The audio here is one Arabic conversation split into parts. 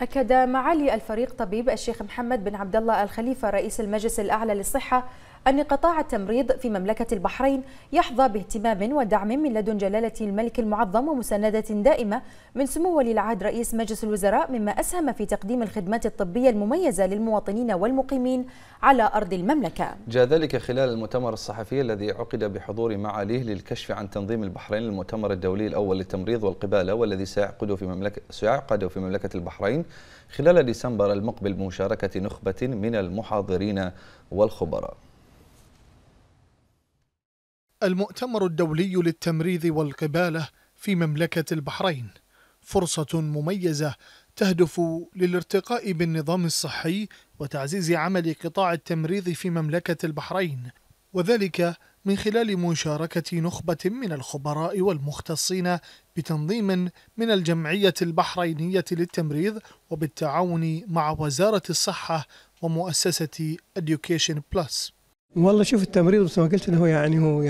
أكد معالي الفريق طبيب الشيخ محمد بن عبد الله الخليفة رئيس المجلس الأعلى للصحة أن قطاع التمريض في مملكة البحرين يحظى باهتمام ودعم من لدن جلالة الملك المعظم ومساندة دائمة من سمو ولي العهد رئيس مجلس الوزراء مما أسهم في تقديم الخدمات الطبية المميزة للمواطنين والمقيمين على أرض المملكة جاء ذلك خلال المؤتمر الصحفي الذي عقد بحضور معاليه للكشف عن تنظيم البحرين للمؤتمر الدولي الأول للتمريض والقبالة والذي سيعقد في مملكة سيعقد في مملكة البحرين خلال ديسمبر المقبل بمشاركة نخبة من المحاضرين والخبراء المؤتمر الدولي للتمريض والقبالة في مملكة البحرين فرصة مميزة تهدف للارتقاء بالنظام الصحي وتعزيز عمل قطاع التمريض في مملكة البحرين وذلك من خلال مشاركة نخبة من الخبراء والمختصين بتنظيم من الجمعية البحرينية للتمريض وبالتعاون مع وزارة الصحة ومؤسسة Education Plus والله شوف التمريض مثل ما قلت انه يعني هو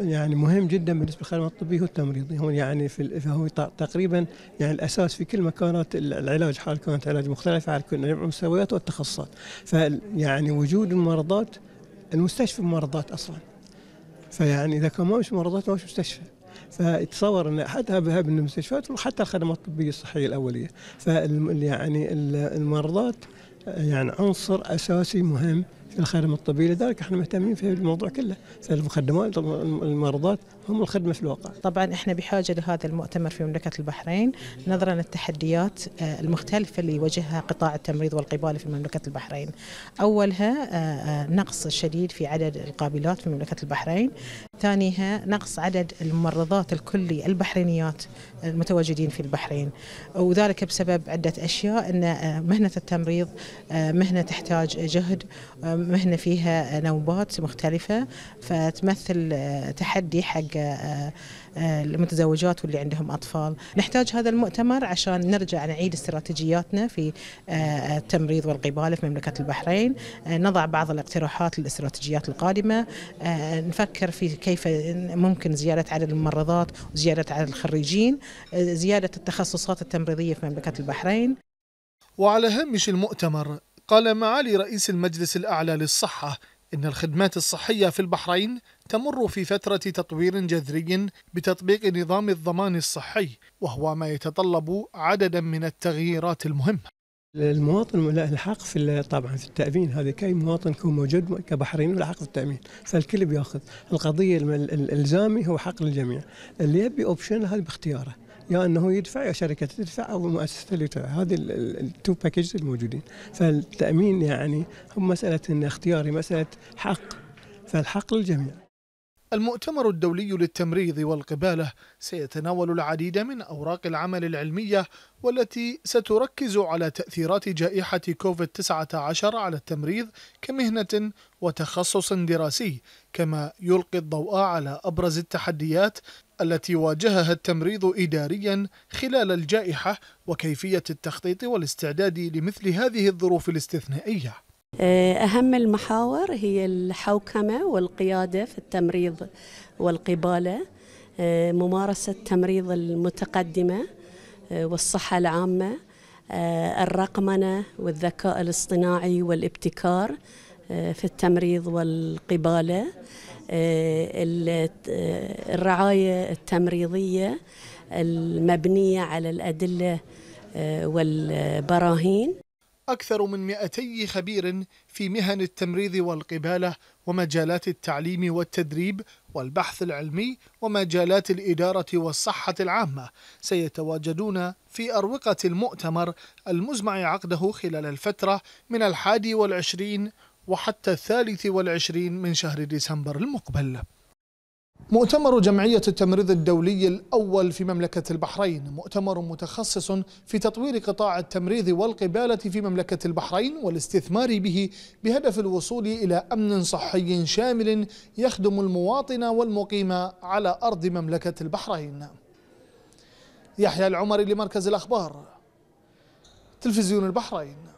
يعني مهم جدا بالنسبه للخدمه الطبيه هو التمريض هو يعني في فهو تقريبا يعني الاساس في كل مكانات العلاج حال كانت علاج مختلفه على كل المستويات والتخصصات فيعني وجود المرضات المستشفى ممرضات اصلا فيعني اذا كان ما مش ممرضات ما مش مستشفى فيتصور ان حتى هب من المستشفيات وحتى الخدمات الطبيه الصحيه الاوليه ف يعني المرضات يعني عنصر اساسي مهم الخدمه الطبيه لذلك احنا مهتمين في الموضوع كله المخدمات الممرضات هم الخدمه في الواقع. طبعا احنا بحاجه لهذا المؤتمر في مملكه البحرين نظرا للتحديات آه، المختلفه اللي يواجهها قطاع التمريض والقبالي في مملكه البحرين. اولها آه، آه، نقص شديد في عدد القابلات في مملكه البحرين، ثانيها نقص عدد الممرضات الكلي البحرينيات المتواجدين في البحرين وذلك بسبب عده اشياء ان مهنه التمريض مهنه تحتاج جهد مهنة فيها نوبات مختلفة فتمثل آه، تحدي حق آه، آه، المتزوجات واللي عندهم أطفال نحتاج هذا المؤتمر عشان نرجع نعيد استراتيجياتنا في التمريض والقبالة في مملكة البحرين نضع بعض الاقتراحات للاستراتيجيات القادمة نفكر في كيف ممكن زيادة عدد الممرضات وزيادة عدد الخريجين زيادة التخصصات التمريضية في مملكة البحرين وعلى هامش المؤتمر قال معالي رئيس المجلس الأعلى للصحة إن الخدمات الصحية في البحرين تمر في فترة تطوير جذري بتطبيق نظام الضمان الصحي وهو ما يتطلب عددا من التغييرات المهمة المواطن له الحق في طبعا في التامين هذا كاي مواطن يكون موجود كبحريني له حق في التامين فالكل بياخذ القضيه الالزامي هو حق للجميع اللي يبي اوبشن هذا باختياره يا يعني انه يدفع يا شركه تدفع او مؤسسه اللي تدفع هذه التو باكجز الموجودين فالتامين يعني هم مساله إن اختياري مساله حق فالحق للجميع المؤتمر الدولي للتمريض والقبالة سيتناول العديد من أوراق العمل العلمية والتي ستركز على تأثيرات جائحة كوفيد-19 على التمريض كمهنة وتخصص دراسي كما يلقي الضوء على أبرز التحديات التي واجهها التمريض إداريا خلال الجائحة وكيفية التخطيط والاستعداد لمثل هذه الظروف الاستثنائية آه، أهم المحاور هي الحوكمة والقيادة في التمريض والقبالة آه، ممارسة التمريض المتقدمة آه، والصحة العامة الرقمنة والذكاء الاصطناعي والابتكار في التمريض والقبالة آه، آه، الرعاية التمريضية المبنية على الأدلة آه، والبراهين أكثر من 200 خبير في مهن التمريض والقبالة ومجالات التعليم والتدريب والبحث العلمي ومجالات الإدارة والصحة العامة سيتواجدون في أروقة المؤتمر المزمع عقده خلال الفترة من الحادي والعشرين وحتى الثالث والعشرين من شهر ديسمبر المقبل مؤتمر جمعية التمريض الدولي الأول في مملكة البحرين مؤتمر متخصص في تطوير قطاع التمريض والقبالة في مملكة البحرين والاستثمار به بهدف الوصول إلى أمن صحي شامل يخدم المواطن والمقيم على أرض مملكة البحرين يحيى العمري لمركز الأخبار تلفزيون البحرين